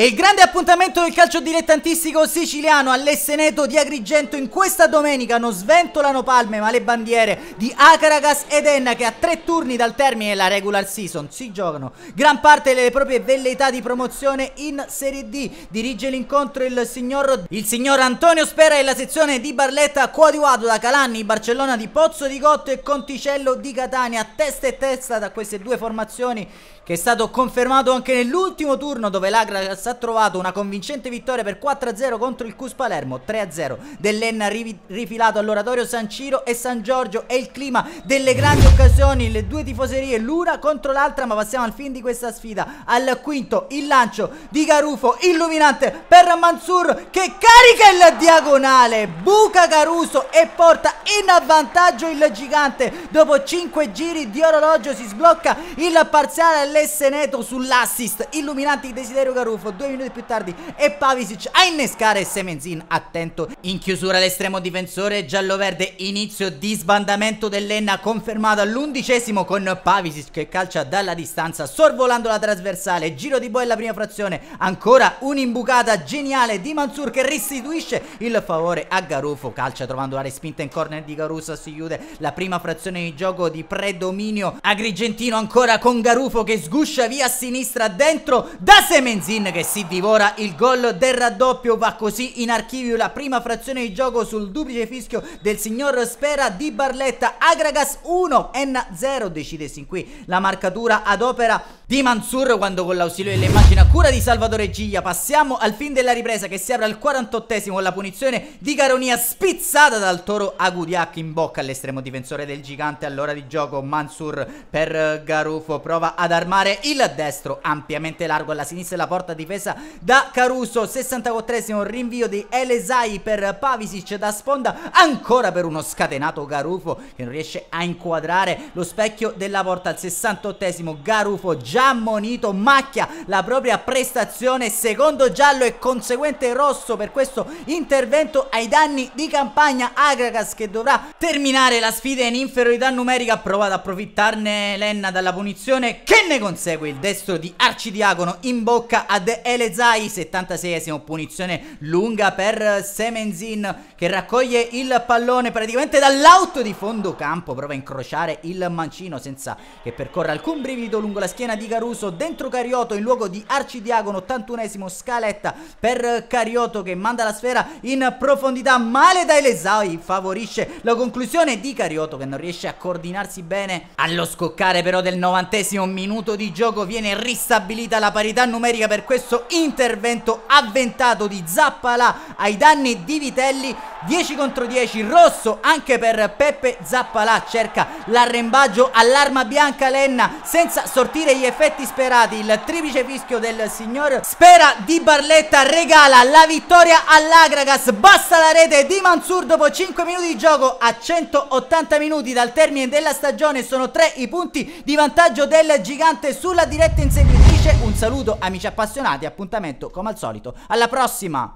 E il grande appuntamento del calcio dilettantistico siciliano all'Esseneto di Agrigento in questa domenica non sventolano palme ma le bandiere di Acaragas ed Enna che a tre turni dal termine della regular season si giocano gran parte delle proprie velleità di promozione in Serie D. Dirige l'incontro il signor, il signor Antonio Spera e la sezione di Barletta coadiuvato da Calanni, Barcellona di Pozzo di Gotto e Conticello di Catania testa e testa da queste due formazioni che è stato confermato anche nell'ultimo turno dove l'Agras ha trovato una convincente vittoria per 4-0 contro il Cus Palermo, 3-0 dell'Enna rifilato all'oratorio San Ciro e San Giorgio e il clima delle grandi occasioni, le due tifoserie l'una contro l'altra ma passiamo al fin di questa sfida, al quinto il lancio di Garufo illuminante per Mansur che carica il diagonale, buca Caruso e porta in avvantaggio il gigante, dopo 5 giri di orologio si sblocca il parziale all'Enna Seneto sull'assist, illuminante di Desiderio Garufo due minuti più tardi e Pavisic a innescare Semenzin, attento. In chiusura l'estremo difensore giallo-verde, inizio di sbandamento dell'Enna confermato all'undicesimo con Pavisic che calcia dalla distanza, sorvolando la trasversale, giro di bolla prima frazione, ancora un'imbucata geniale di Mansur che restituisce il favore a Garufo calcia trovando la respinta in corner di Garufo si chiude la prima frazione di gioco di predominio agrigentino ancora con Garufo che sguscia via a sinistra dentro da Semenzin che si divora il gol del raddoppio va così in archivio la prima frazione di gioco sul duplice fischio del signor Spera di Barletta Agragas 1 Enna 0 decide sin qui la marcatura ad opera di Mansur quando con l'ausilio immagini a cura di Salvatore Giglia passiamo al fin della ripresa che si apre al 48esimo con la punizione di Caronia spizzata dal toro Agudiak in bocca all'estremo difensore del gigante all'ora di gioco Mansur per Garufo prova ad armare il destro ampiamente largo alla sinistra la porta difesa da Caruso 64esimo rinvio di Elesai per Pavisic da sponda ancora per uno scatenato Garufo che non riesce a inquadrare lo specchio della porta al 68esimo Garufo già già ammonito macchia la propria prestazione secondo giallo e conseguente rosso per questo intervento ai danni di campagna Agragas che dovrà terminare la sfida in inferiorità numerica prova ad approfittarne Lenna dalla punizione che ne consegue il destro di Arcidiacono in bocca ad Elezai 76esimo punizione lunga per Semenzin che raccoglie il pallone praticamente dall'auto di fondo campo prova a incrociare il mancino senza che percorra alcun brivido lungo la schiena di Caruso dentro Carioto in luogo di Arcidiagono 81esimo scaletta per Carioto che manda la sfera in profondità male dai Lesai favorisce la conclusione di Carioto che non riesce a coordinarsi bene allo scoccare però del 90esimo minuto di gioco viene ristabilita la parità numerica per questo intervento avventato di Zappalà ai danni di Vitelli 10 contro 10 rosso anche per Peppe Zappalà cerca l'arrembaggio all'arma bianca Lenna senza sortire gli effetti sperati il triplice fischio del signor Spera di Barletta regala la vittoria all'Agragas basta la rete di Mansur dopo 5 minuti di gioco a 180 minuti dal termine della stagione sono 3 i punti di vantaggio del gigante sulla diretta inseguitrice un saluto amici appassionati appuntamento come al solito alla prossima